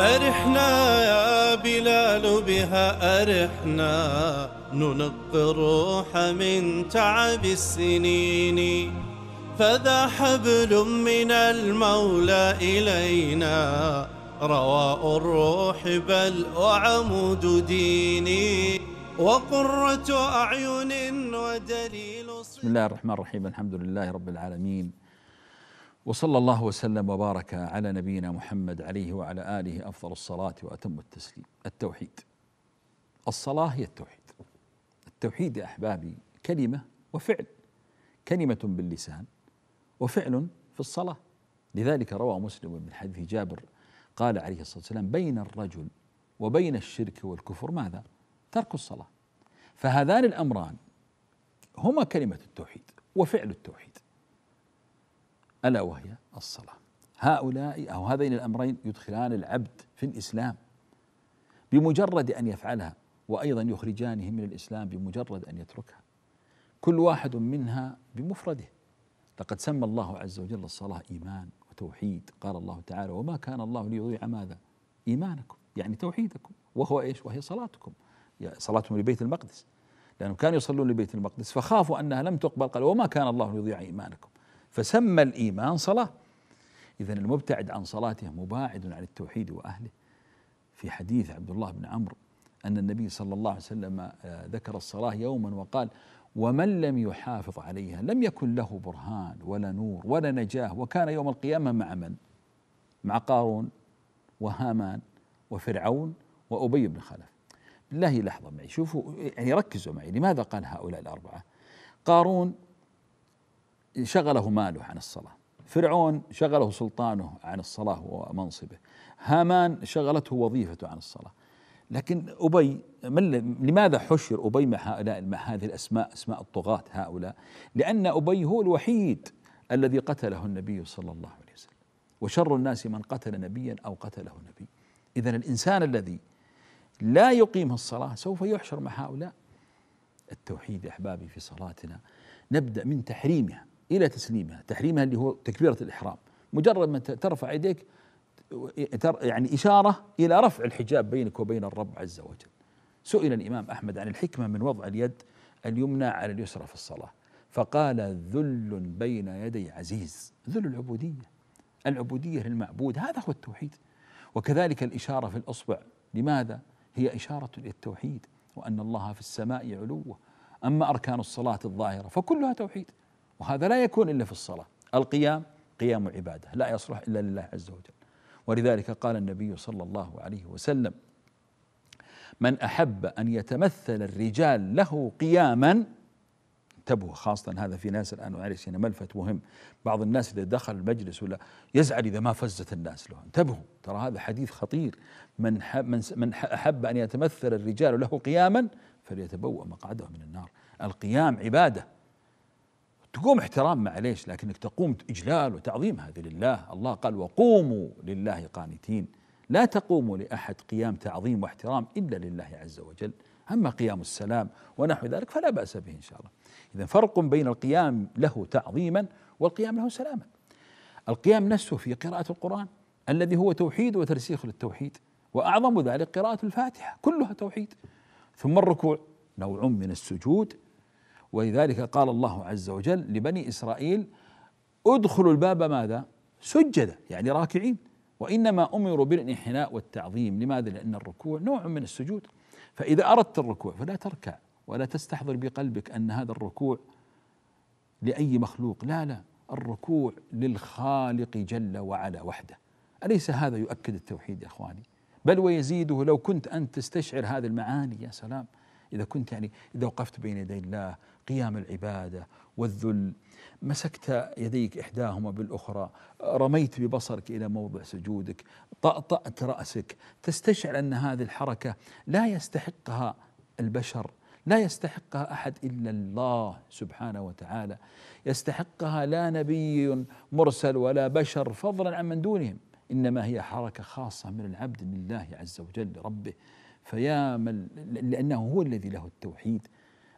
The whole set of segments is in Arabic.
أرحنا يا بلال بها أرحنا ننقي الروح من تعب السنين فذا حبل من المولى إلينا رواء الروح بل وعمود ديني وقرة أعين ودليل بسم الله الرحمن الرحيم الحمد لله رب العالمين وصلى الله وسلم وبارك على نبينا محمد عليه وعلى اله افضل الصلاه واتم التسليم التوحيد الصلاه هي التوحيد التوحيد يا احبابي كلمه وفعل كلمه باللسان وفعل في الصلاه لذلك روى مسلم من حديث جابر قال عليه الصلاه والسلام بين الرجل وبين الشرك والكفر ماذا ترك الصلاه فهذان الامران هما كلمه التوحيد وفعل التوحيد ألا وهي الصلاة هؤلاء أو هذين الأمرين يدخلان العبد في الإسلام بمجرد أن يفعلها وأيضا يخرجانه من الإسلام بمجرد أن يتركها كل واحد منها بمفرده لقد سمى الله عز وجل الصلاة إيمان وتوحيد قال الله تعالى وما كان الله ليضيع ماذا إيمانكم يعني توحيدكم وهو إيش وهي صلاتكم صلاتهم لبيت المقدس لأنهم كانوا يصلون لبيت المقدس فخافوا أنها لم تقبل قال وما كان الله ليضيع إيمانكم فسمى الإيمان صلاة إذا المبتعد عن صلاته مباعد عن التوحيد وأهله في حديث عبد الله بن عمرو أن النبي صلى الله عليه وسلم آه، ذكر الصلاة يوما وقال ومن لم يحافظ عليها لم يكن له برهان ولا نور ولا نجاة وكان يوم القيامة مع من؟ مع قارون وهامان وفرعون وأبي بن خلف بالله لحظة معي شوفوا يعني ركزوا معي لماذا قال هؤلاء الأربعة قارون شغله ماله عن الصلاة فرعون شغله سلطانه عن الصلاة ومنصبه هامان شغلته وظيفته عن الصلاة لكن أبي لماذا حشر أبي مع هؤلاء مع هذه الأسماء أسماء الطغاة هؤلاء لأن أبي هو الوحيد الذي قتله النبي صلى الله عليه وسلم وشر الناس من قتل نبيا أو قتله نبي إذا الإنسان الذي لا يقيم الصلاة سوف يحشر مع هؤلاء التوحيد أحبابي في صلاتنا نبدأ من تحريمها الى تسليمها، تحريمها اللي هو تكبيره الاحرام، مجرد ما ترفع يديك يعني اشاره الى رفع الحجاب بينك وبين الرب عز وجل. سئل الامام احمد عن الحكمه من وضع اليد اليمنى على اليسرى في الصلاه، فقال ذل بين يدي عزيز، ذل العبوديه. العبوديه للمعبود هذا هو التوحيد. وكذلك الاشاره في الاصبع، لماذا؟ هي اشاره للتوحيد وان الله في السماء علوه. اما اركان الصلاه الظاهره فكلها توحيد. وهذا لا يكون إلا في الصلاة القيام قيام عبادة لا يصلح إلا لله عز وجل ولذلك قال النبي صلى الله عليه وسلم من أحب أن يتمثل الرجال له قياما انتبهوا خاصة هذا في ناس الآن أعرف هنا ملفت مهم بعض الناس إذا دخل المجلس ولا يزعل إذا ما فزت الناس له انتبهوا ترى هذا حديث خطير من حب من, من أحب أن يتمثل الرجال له قياما فليتبوأ مقعده من النار القيام عبادة تقوم احترام معليش لكنك تقوم إجلال وتعظيم هذا لله الله قال وقوموا لله قانتين لا تقوموا لأحد قيام تعظيم واحترام إلا لله عز وجل أما قيام السلام ونحو ذلك فلا بأس به إن شاء الله إذا فرق بين القيام له تعظيما والقيام له سلاما القيام نفسه في قراءة القرآن الذي هو توحيد وترسيخ للتوحيد وأعظم ذلك قراءة الفاتحة كلها توحيد ثم الركوع نوع من السجود ولذلك قال الله عز وجل لبني إسرائيل ادخلوا الباب ماذا سجدا يعني راكعين وإنما أمروا بالانحناء والتعظيم لماذا لأن الركوع نوع من السجود فإذا أردت الركوع فلا تركع ولا تستحضر بقلبك أن هذا الركوع لأي مخلوق لا لا الركوع للخالق جل وعلا وحده أليس هذا يؤكد التوحيد يا إخواني بل ويزيده لو كنت أنت تستشعر هذه المعاني يا سلام إذا كنت يعني إذا وقفت بين يدي الله قيام العباده والذل مسكت يديك احداهما بالاخرى رميت ببصرك الى موضع سجودك طأطأت راسك تستشعر ان هذه الحركه لا يستحقها البشر لا يستحقها احد الا الله سبحانه وتعالى يستحقها لا نبي مرسل ولا بشر فضلا عن من دونهم انما هي حركه خاصه من العبد لله عز وجل ربه فيا من لانه هو الذي له التوحيد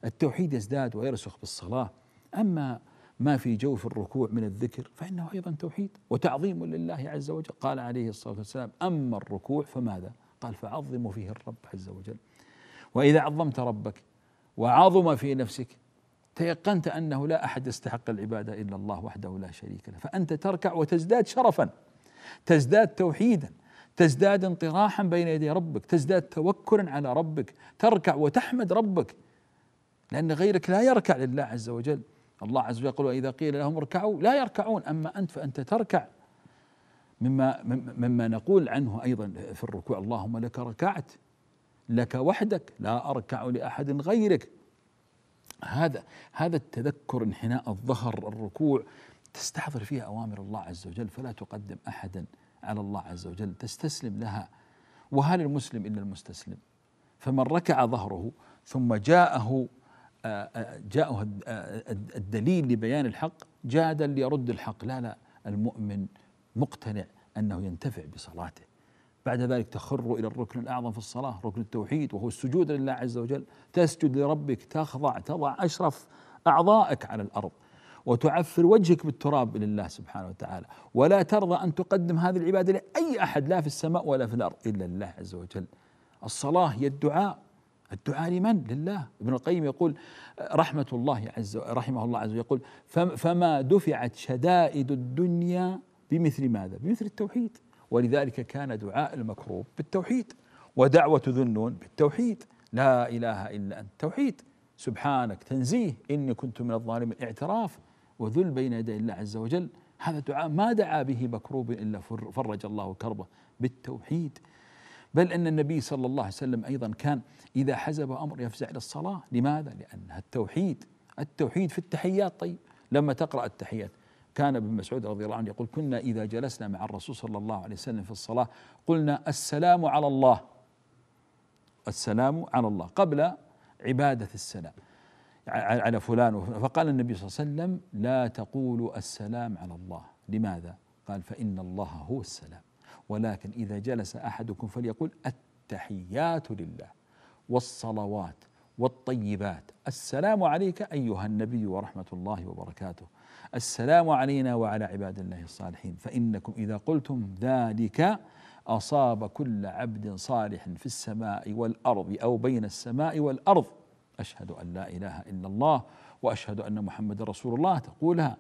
التوحيد يزداد ويرسخ بالصلاة أما ما في جوف الركوع من الذكر فإنه أيضا توحيد وتعظيم لله عز وجل قال عليه الصلاة والسلام أما الركوع فماذا قال فعظموا فيه الرب عز وجل وإذا عظمت ربك وعظم في نفسك تيقنت أنه لا أحد يستحق العبادة إلا الله وحده لا شريك له فأنت تركع وتزداد شرفا تزداد توحيدا تزداد انطراحا بين يدي ربك تزداد توكلا على ربك تركع وتحمد ربك لأن غيرك لا يركع لله عز وجل الله عز وجل يقول وإذا قيل لهم اركعوا لا يركعون أما أنت فأنت تركع مما مما نقول عنه أيضا في الركوع اللهم لك ركعت لك وحدك لا أركع لأحد غيرك هذا هذا التذكر انحناء الظهر الركوع تستحضر فيها أوامر الله عز وجل فلا تقدم أحدا على الله عز وجل تستسلم لها وهل المسلم إلا المستسلم فمن ركع ظهره ثم جاءه آه، آه، جاءه آه، الدليل لبيان الحق جادا ليرد الحق لا لا المؤمن مقتنع أنه ينتفع بصلاته بعد ذلك تخر إلى الركن الأعظم في الصلاة ركن التوحيد وهو السجود لله عز وجل تسجد لربك تخضع تضع أشرف أعضائك على الأرض وتعفر وجهك بالتراب لله سبحانه وتعالى ولا ترضى أن تقدم هذه العبادة لأي أحد لا في السماء ولا في الأرض إلا الله عز وجل الصلاة هي الدعاء الدعاء لمن؟ لله ابن القيم يقول رحمة الله عز رحمه الله عز وجل يقول فما دفعت شدائد الدنيا بمثل ماذا؟ بمثل التوحيد ولذلك كان دعاء المكروب بالتوحيد ودعوة ذنون بالتوحيد لا إله إلا أنت توحيد سبحانك تنزيه إني كنت من الظالمين اعتراف وذل بين يدي الله عز وجل هذا دعاء ما دعا به مكروب إلا فرج الله كربه بالتوحيد بل أن النبي صلى الله عليه وسلم أيضا كان إذا حزب أمر يفزع إلى الصلاة لماذا؟ لأنها التوحيد التوحيد في التحيات طيب لما تقرأ التحيات كان ابن مسعود رضي الله عنه يقول كنا إذا جلسنا مع الرسول صلى الله عليه وسلم في الصلاة قلنا السلام على الله السلام على الله قبل عبادة السلام على فلان فقال النبي صلى الله عليه وسلم لا تقولوا السلام على الله لماذا؟ قال فإن الله هو السلام ولكن إذا جلس أحدكم فليقول التحيات لله والصلوات والطيبات السلام عليك أيها النبي ورحمة الله وبركاته السلام علينا وعلى عباد الله الصالحين فإنكم إذا قلتم ذلك أصاب كل عبد صالح في السماء والأرض أو بين السماء والأرض أشهد أن لا إله إلا الله وأشهد أن محمد رسول الله تقولها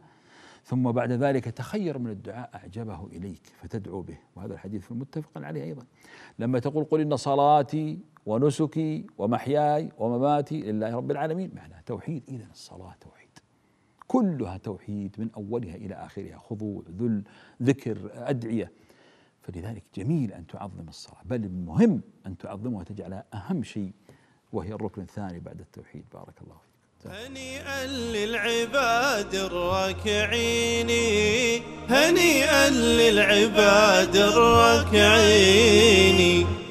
ثم بعد ذلك تخير من الدعاء أعجبه إليك فتدعو به وهذا الحديث متفق عليه أيضا لما تقول قل إن صلاتي ونسكي ومحياي ومماتي لله رب العالمين معناها توحيد إذا الصلاة توحيد كلها توحيد من أولها إلى آخرها خضوع ذل ذكر أدعية فلذلك جميل أن تعظم الصلاة بل المهم أن تعظمها وتجعلها أهم شيء وهي الركن الثاني بعد التوحيد بارك الله فيك هنيئا للعباد الركعين هنيئا للعباد الركعين